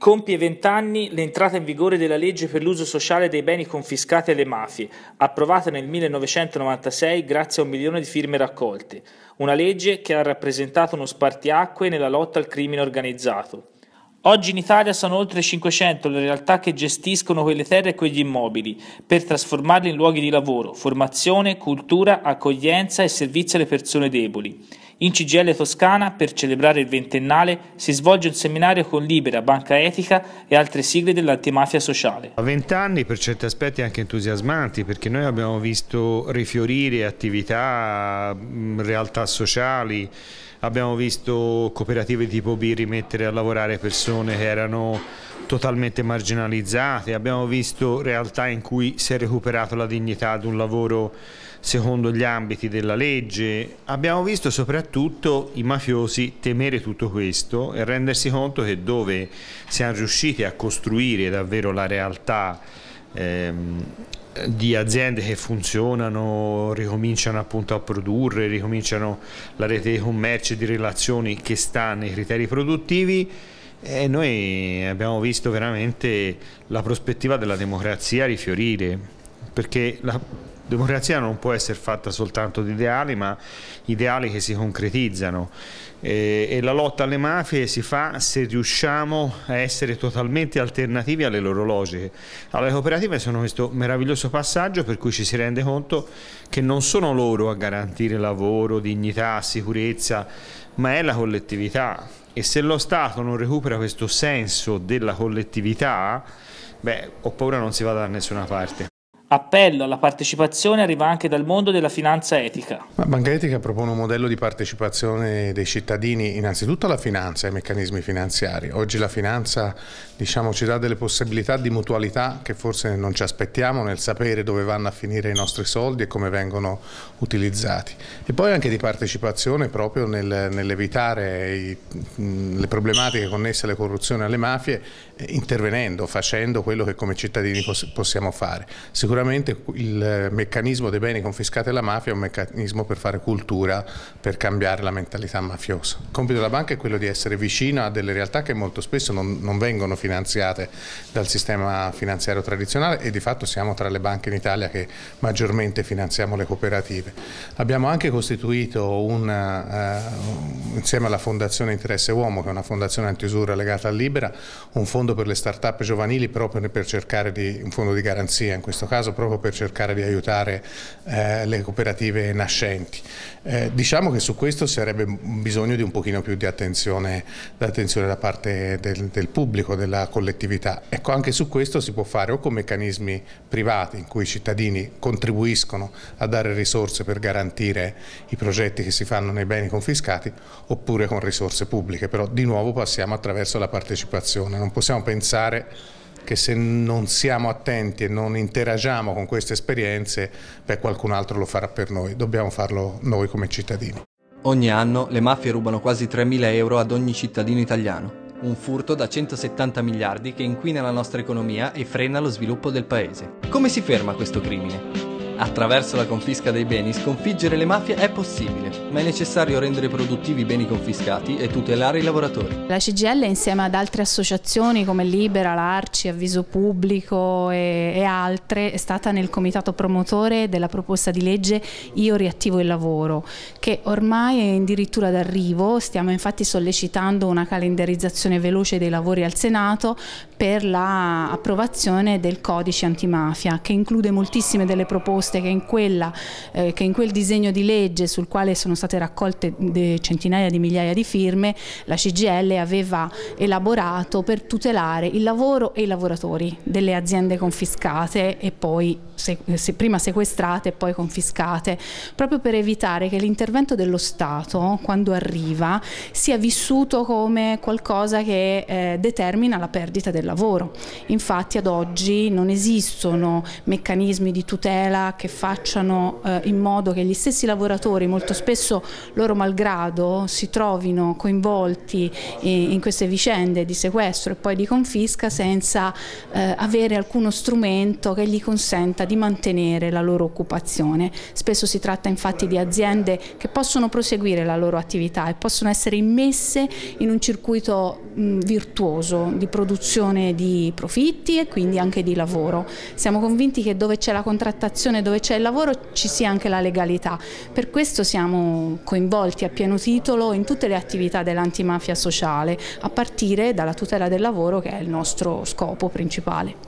Compie vent'anni l'entrata in vigore della legge per l'uso sociale dei beni confiscati alle mafie, approvata nel 1996 grazie a un milione di firme raccolte, una legge che ha rappresentato uno spartiacque nella lotta al crimine organizzato. Oggi in Italia sono oltre 500 le realtà che gestiscono quelle terre e quegli immobili per trasformarli in luoghi di lavoro, formazione, cultura, accoglienza e servizi alle persone deboli. In CGL Toscana, per celebrare il ventennale, si svolge un seminario con Libera, Banca Etica e altre sigle dell'antimafia sociale. A vent'anni, per certi aspetti anche entusiasmanti, perché noi abbiamo visto rifiorire attività, realtà sociali, abbiamo visto cooperative tipo B rimettere a lavorare persone che erano totalmente marginalizzate, abbiamo visto realtà in cui si è recuperato la dignità di un lavoro secondo gli ambiti della legge. Abbiamo visto soprattutto i mafiosi temere tutto questo e rendersi conto che dove siamo riusciti a costruire davvero la realtà ehm, di aziende che funzionano, ricominciano appunto a produrre, ricominciano la rete di commercio e di relazioni che sta nei criteri produttivi, e noi abbiamo visto veramente la prospettiva della democrazia rifiorire, perché la, democrazia non può essere fatta soltanto di ideali, ma ideali che si concretizzano e, e la lotta alle mafie si fa se riusciamo a essere totalmente alternativi alle loro logiche. Allora, le cooperative sono questo meraviglioso passaggio per cui ci si rende conto che non sono loro a garantire lavoro, dignità, sicurezza, ma è la collettività e se lo Stato non recupera questo senso della collettività, beh, ho paura non si vada da nessuna parte. Appello alla partecipazione arriva anche dal mondo della finanza etica. La Banca Etica propone un modello di partecipazione dei cittadini innanzitutto alla finanza e ai meccanismi finanziari. Oggi la finanza diciamo, ci dà delle possibilità di mutualità che forse non ci aspettiamo nel sapere dove vanno a finire i nostri soldi e come vengono utilizzati. E poi anche di partecipazione proprio nel, nell'evitare i, le problematiche connesse alle corruzioni e alle mafie eh, intervenendo, facendo quello che come cittadini possiamo fare. Sicuramente sicuramente il meccanismo dei beni confiscati alla mafia è un meccanismo per fare cultura, per cambiare la mentalità mafiosa. Il compito della banca è quello di essere vicino a delle realtà che molto spesso non, non vengono finanziate dal sistema finanziario tradizionale e di fatto siamo tra le banche in Italia che maggiormente finanziamo le cooperative. Abbiamo anche costituito una, eh, insieme alla Fondazione Interesse Uomo, che è una fondazione antiusura legata a Libera, un fondo per le start-up giovanili proprio per cercare di, un fondo di garanzia in questo caso, proprio per cercare di aiutare eh, le cooperative nascenti. Eh, diciamo che su questo si avrebbe bisogno di un pochino più di attenzione, di attenzione da parte del, del, pubblico, della collettività. Ecco, anche su questo si può fare o con meccanismi privati in cui i cittadini contribuiscono a dare risorse per garantire i progetti che si fanno nei beni confiscati oppure con risorse pubbliche, però di nuovo passiamo attraverso la partecipazione, non possiamo pensare che se non siamo attenti e non interagiamo con queste esperienze, beh, qualcun altro lo farà per noi, dobbiamo farlo noi come cittadini. Ogni anno le mafie rubano quasi 3.000 euro ad ogni cittadino italiano, un furto da 170 miliardi che inquina la nostra economia e frena lo sviluppo del paese. Come si ferma questo crimine? Attraverso la confisca dei beni sconfiggere le mafie è possibile, ma è necessario rendere produttivi i beni confiscati e tutelare i lavoratori. La CGL insieme ad altre associazioni come Libera, l'Arci, Avviso Pubblico e, e altre è stata nel comitato promotore della proposta di legge Io riattivo il lavoro, che ormai è addirittura d'arrivo, stiamo infatti sollecitando una calendarizzazione veloce dei lavori al Senato per l'approvazione la del codice antimafia che include moltissime delle proposte proposte che in, quella, eh, che in quel disegno di legge sul quale sono state raccolte centinaia di migliaia di firme, la CGL aveva elaborato per tutelare il lavoro e i lavoratori delle aziende confiscate e poi se, se prima sequestrate e poi confiscate, proprio per evitare che l'intervento dello Stato, quando arriva, sia vissuto come qualcosa che eh, determina la perdita del lavoro. Infatti ad oggi non esistono meccanismi di tutela che facciano eh, in modo che gli stessi lavoratori, molto spesso loro malgrado, si trovino coinvolti in, eh, in queste vicende di sequestro e poi di confisca senza eh, avere alcuno strumento che gli consenta di mantenere la loro occupazione. Spesso si tratta infatti di aziende che possono proseguire la loro attività e possono essere immesse in un circuito virtuoso di produzione di profitti e quindi anche di lavoro. Siamo convinti che dove c'è la contrattazione, dove c'è il lavoro, ci sia anche la legalità. Per questo siamo coinvolti a pieno titolo in tutte le attività dell'antimafia sociale, a partire dalla tutela del lavoro che è il nostro scopo principale.